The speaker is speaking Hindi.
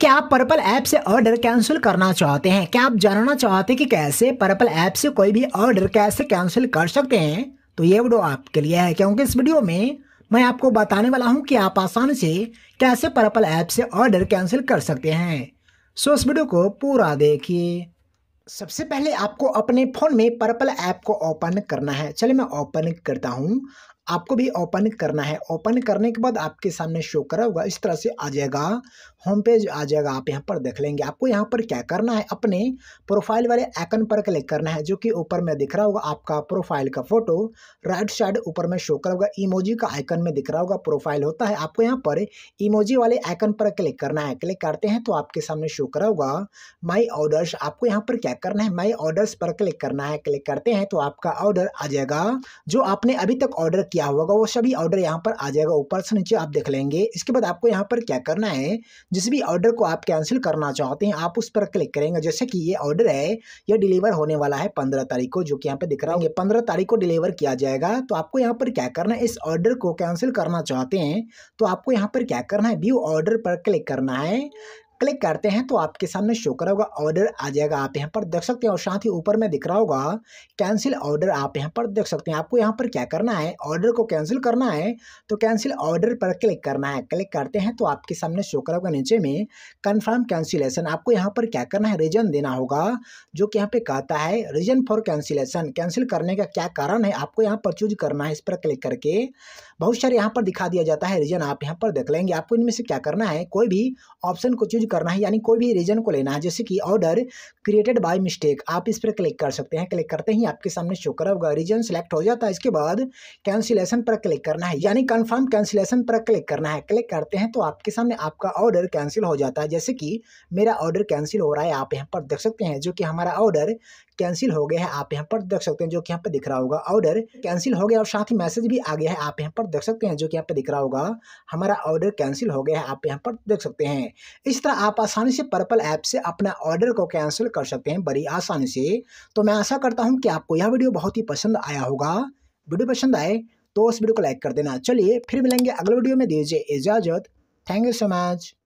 क्या आप पर्पल ऐप से ऑर्डर कैंसिल करना चाहते हैं क्या आप जानना चाहते हैं कि कैसे पर्पल ऐप से कोई भी ऑर्डर कैसे कैंसिल कर सकते हैं तो ये वीडियो आपके लिए है क्योंकि इस वीडियो में मैं आपको बताने वाला हूं कि आप आसानी से कैसे पर्पल ऐप से ऑर्डर कैंसिल कर सकते हैं सो इस वीडियो को पूरा देखिए सबसे पहले आपको अपने फ़ोन में पर्पल ऐप को ओपन करना है चलिए मैं ओपन करता हूँ आपको भी ओपन करना है ओपन करने के बाद आपके सामने शो करा होगा इस तरह से आ जाएगा होम पेज आ जाएगा आप यहाँ पर देख लेंगे आपको यहाँ पर क्या करना है अपने प्रोफाइल वाले आइकन पर क्लिक करना है जो कि ऊपर में दिख रहा होगा आपका प्रोफाइल का फोटो राइट साइड ऊपर में शो करा होगा इमोजी का आइकन में दिख रहा होगा प्रोफाइल होता है आपको यहाँ पर इमोजी वाले आइकन पर क्लिक करना है क्लिक करते हैं तो आपके सामने शो करा होगा माई ऑर्डर्स आपको यहाँ पर क्या करना है माई ऑर्डर्स पर क्लिक करना है क्लिक करते हैं तो आपका ऑर्डर आ जाएगा जो आपने अभी तक ऑर्डर किया किया होगा वो सभी ऑर्डर यहाँ पर आ जाएगा ऊपर से नीचे आप देख लेंगे इसके बाद आपको यहाँ पर क्या करना है जिस भी ऑर्डर को आप कैंसिल करना चाहते हैं आप उस पर क्लिक करेंगे जैसे कि ये ऑर्डर है ये डिलीवर होने वाला है पंद्रह तारीख को जो कि यहाँ पर दिख रहा है पंद्रह तारीख को डिलीवर किया जाएगा तो आपको यहाँ पर क्या करना है इस ऑर्डर को कैंसिल करना चाहते हैं तो आपको यहाँ पर क्या करना है व्यू ऑर्डर पर क्लिक करना है क्लिक करते हैं तो आपके सामने शो करा होगा ऑर्डर आ जाएगा आप यहाँ पर देख सकते हैं और साथ ही ऊपर में दिख रहा होगा कैंसिल ऑर्डर आप यहाँ पर देख सकते हैं आपको यहाँ पर क्या करना है ऑर्डर को कैंसिल करना है तो कैंसिल ऑर्डर पर क्लिक करना है क्लिक करते हैं तो आपके सामने शो करा होगा नीचे में कन्फर्म कैंसिलेशन आपको यहाँ पर क्या करना है रीजन देना होगा जो कि यहाँ पर कहता है रीजन फॉर कैंसिलेशन कैंसिल करने का क्या कारण है आपको यहाँ पर चूज करना है इस पर क्लिक करके बहुत सारे यहाँ पर दिखा दिया जाता है रीजन आप यहाँ पर देख लेंगे आपको इनमें से क्या करना है कोई भी ऑप्शन को चूज चेंज करना है यानी कोई भी रीजन को लेना है जैसे कि ऑर्डर क्रिएटेड बाय मिस्टेक आप इस पर क्लिक कर सकते हैं क्लिक करते ही आपके सामने शो करा होगा रीजन सेलेक्ट हो जाता है इसके बाद कैंसिलेशन पर क्लिक करना है यानी कन्फर्म कैंसिलेशन पर क्लिक करना है क्लिक करते हैं तो आपके सामने आपका ऑर्डर कैंसिल हो जाता है जैसे कि मेरा ऑर्डर कैंसिल हो रहा है आप यहाँ पर देख सकते हैं जो कि हमारा ऑर्डर कैंसिल हो गया है आप यहाँ पर देख सकते हैं जो कि यहाँ पर दिख रहा होगा ऑर्डर कैंसिल हो गया और साथ ही मैसेज भी आ गया है आप यहाँ पर देख सकते हैं जो कि यहाँ पर दिख रहा होगा हमारा ऑर्डर कैंसिल हो गया है आप यहाँ पर देख सकते हैं इस तरह आप आसानी से पर्पल ऐप से अपना ऑर्डर को कैंसिल कर सकते हैं बड़ी आसानी से तो मैं आशा करता हूँ कि आपको यह वीडियो बहुत ही पसंद आया होगा वीडियो पसंद आए तो उस वीडियो को लाइक कर देना चलिए फिर मिलेंगे अगले वीडियो में दीजिए इजाज़त थैंक यू सो मच